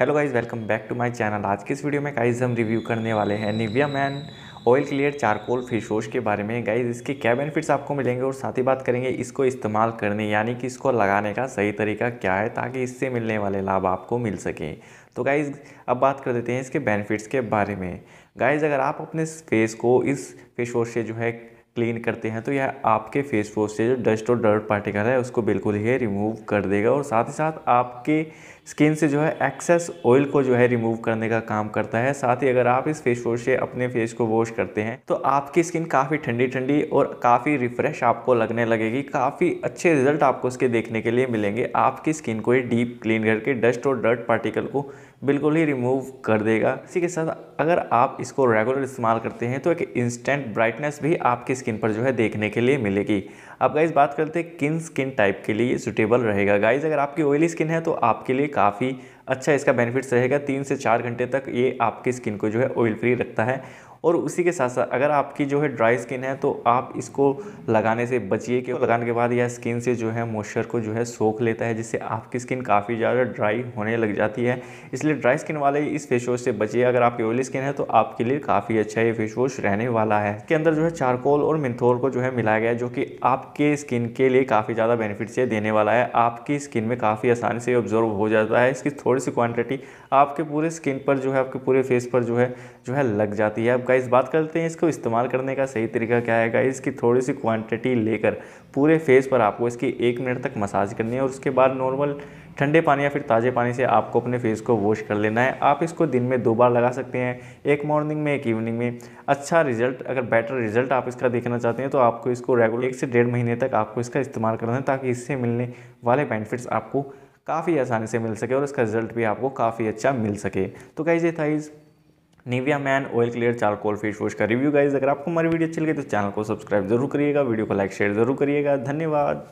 hello guys welcome back to my channel आज के इस वीडियो में गाइज़ हम रिव्यू करने वाले हैं Nivea man oil clear charcoal face wash के बारे में गाइज इसके क्या बेनिफिट्स आपको मिलेंगे और साथ ही बात करेंगे इसको इस्तेमाल करने यानी कि इसको लगाने का सही तरीका क्या है ताकि इससे मिलने वाले लाभ आपको मिल सके तो गाइज अब बात कर देते हैं इसके बेनिफिट्स के बारे में गाइज अगर आप अपने फेस को इस फेस वॉश से जो है क्लीन करते हैं तो यह आपके फेस वॉश से जो डस्ट और डर्ट पार्टिकल है उसको बिल्कुल ही रिमूव कर देगा और साथ ही साथ आपके स्किन से जो है एक्सेस ऑयल को जो है रिमूव करने का काम करता है साथ ही अगर आप इस फेस वॉश से अपने फेस को वॉश करते हैं तो आपकी स्किन काफ़ी ठंडी ठंडी और काफ़ी रिफ्रेश आपको लगने लगेगी काफ़ी अच्छे रिजल्ट आपको इसके देखने के लिए मिलेंगे आपकी स्किन को ये डीप क्लीन करके डस्ट और डर्ट पार्टिकल को बिल्कुल ही रिमूव कर देगा इसी के साथ अगर आप इसको रेगुलर इस्तेमाल करते हैं तो एक इंस्टेंट ब्राइटनेस भी आपकी स्किन स्किन पर जो है देखने के लिए मिलेगी अब गाइज़ बात करते हैं किन स्किन टाइप के लिए सुटेबल रहेगा गाइज़ अगर आपकी ऑयली स्किन है तो आपके लिए काफ़ी अच्छा इसका बेनिफिट्स रहेगा तीन से चार घंटे तक ये आपकी स्किन को जो है ऑयल फ्री रखता है और उसी के साथ साथ अगर आपकी जो है ड्राई स्किन है तो आप इसको लगाने से बचिए क्यों लगाने के बाद यह स्किन से जो है मॉइस्चर को जो है सोख लेता है जिससे आपकी स्किन काफ़ी ज़्यादा ड्राई होने लग जाती है इसलिए ड्राई स्किन वाले इस फेस वॉश से बचिए अगर आपकी ऑयली स्किन है तो आपके लिए काफ़ी अच्छा ये फेस वॉश रहने वाला है इसके अंदर जो है चारकोल और मिन्थोल को जो है मिलाया गया जो कि आपके स्किन के लिए काफ़ी ज़्यादा बेनिफिट से देने वाला है आपकी स्किन में काफ़ी आसानी से ऑब्जॉर्व हो जाता है इसकी थोड़ी सी क्वान्टिटी आपके पूरे स्किन पर जो है आपके पूरे फेस पर जो है जो है लग जाती है गाइस बात करते हैं इसको इस्तेमाल करने का सही तरीका क्या है गाइस की थोड़ी सी क्वांटिटी लेकर पूरे फेस पर आपको इसकी एक मिनट तक मसाज करनी है और उसके बाद नॉर्मल ठंडे पानी या फिर ताज़े पानी से आपको अपने फेस को वॉश कर लेना है आप इसको दिन में दो बार लगा सकते हैं एक मॉर्निंग में एक इवनिंग में अच्छा रिजल्ट अगर बेटर रिजल्ट आप इसका देखना चाहते हैं तो आपको इसको रेगुलर एक से डेढ़ महीने तक आपको इसका इस्तेमाल करना है ताकि इससे मिलने वाले बेनिफिट्स आपको काफ़ी आसानी से मिल सके और इसका रिजल्ट भी आपको काफ़ी अच्छा मिल सके तो कैसे था इस Nivea man oil clear charcoal face wash का रिव्यू गाइज अगर आपको हमारी वीडियो अच्छी लगे तो चैनल को सब्सक्राइब जरूर करिएगा वीडियो को लाइक शेयर जरूर करिएगा धन्यवाद